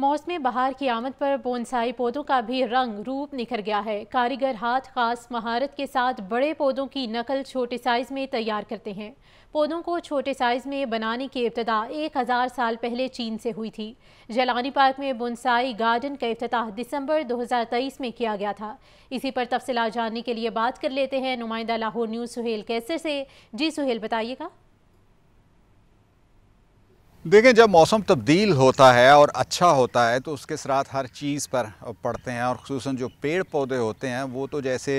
मौसम बहार की आमद पर बोनसाई पौधों का भी रंग रूप निखर गया है कारीगर हाथ खास महारत के साथ बड़े पौधों की नकल छोटे साइज़ में तैयार करते हैं पौधों को छोटे साइज़ में बनाने की इब्तदा एक हज़ार साल पहले चीन से हुई थी जलानी पार्क में बोनसाई गार्डन का अफ्ताह दिसंबर 2023 में किया गया था इसी पर तफसला जानने के लिए बात कर लेते हैं नुमाइंदा लाहौर न्यूज़ सुहेल कैसर से जी सुहेल बताइएगा देखें जब मौसम तब्दील होता है और अच्छा होता है तो उसके साथ हर चीज़ पर पड़ते हैं और खसूस जो पेड़ पौधे होते हैं वो तो जैसे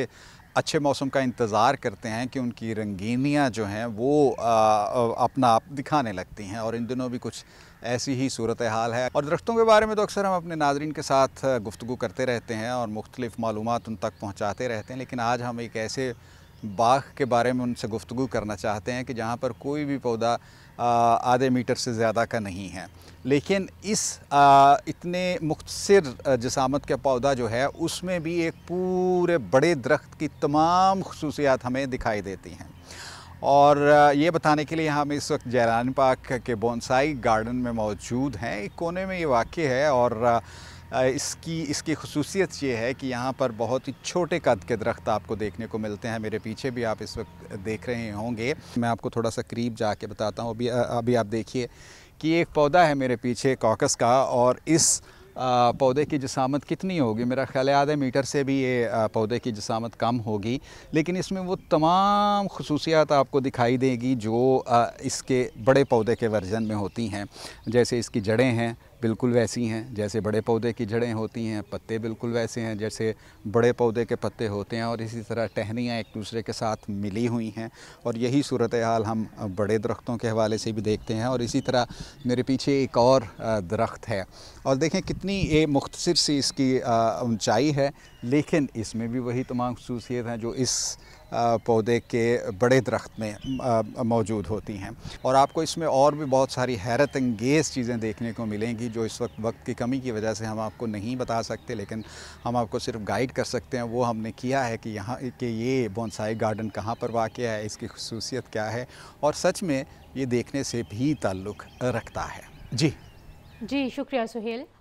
अच्छे मौसम का इंतज़ार करते हैं कि उनकी रंगीनियाँ जो हैं वो आ, अपना आप दिखाने लगती हैं और इन दिनों भी कुछ ऐसी ही सूरत हाल है और दरख्तों के बारे में तो अक्सर हम अपने नाजरन के साथ गुफ्तु करते रहते हैं और मुख्तलिफ़ मालूम उन तक पहुँचाते रहते हैं लेकिन आज हम एक ऐसे बाग के बारे में उनसे गुफ्तु करना चाहते हैं कि जहाँ पर कोई भी पौधा आधे मीटर से ज़्यादा का नहीं है लेकिन इस आ, इतने मुख्तर जसामत का पौधा जो है उसमें भी एक पूरे बड़े दरख्त की तमाम खसूसियात हमें दिखाई देती हैं और ये बताने के लिए हम इस वक्त जैरान पाक के बोनसाई गार्डन में मौजूद हैं एक कोने में ये वाक़ है और इसकी इसकी खसूसियत ये है कि यहाँ पर बहुत ही छोटे कद के दरख्त आपको देखने को मिलते हैं मेरे पीछे भी आप इस वक्त देख रहे होंगे मैं आपको थोड़ा सा करीब जा के बताता हूँ अभी अभी आप देखिए कि एक पौधा है मेरे पीछे कॉकस का और इस पौधे की जसामत कितनी होगी मेरा ख्याल है आधे मीटर से भी ये पौधे की जसामत कम होगी लेकिन इसमें वो तमाम खसूसियात आपको दिखाई देगी जो इसके बड़े पौधे के वर्जन में होती हैं जैसे इसकी जड़ें हैं बिल्कुल वैसी हैं जैसे बड़े पौधे की जड़ें होती हैं पत्ते बिल्कुल वैसे हैं जैसे बड़े पौधे के पत्ते होते हैं और इसी तरह टहनियाँ एक दूसरे के साथ मिली हुई हैं और यही सूरत हाल हम बड़े दरख्तों के हवाले से भी देखते हैं और इसी तरह मेरे पीछे एक और दरख्त है और देखें कितनी ये मुख्तर सी इसकी ऊंचाई है लेकिन इसमें भी वही तमाम खसूसियत हैं जो इस पौधे के बड़े दरख्त में मौजूद होती हैं और आपको इसमें और भी बहुत सारी हैरत अंगेज़ चीज़ें देखने को मिलेंगी जो इस वक्त वक्त की कमी की वजह से हम आपको नहीं बता सकते लेकिन हम आपको सिर्फ गाइड कर सकते हैं वो हमने किया है कि यहाँ कि ये बोनसाई गार्डन कहाँ पर वाक़ है इसकी खसूसियत क्या है और सच में ये देखने से भी ताल्लुक़ रखता है जी जी शुक्रिया सुहेल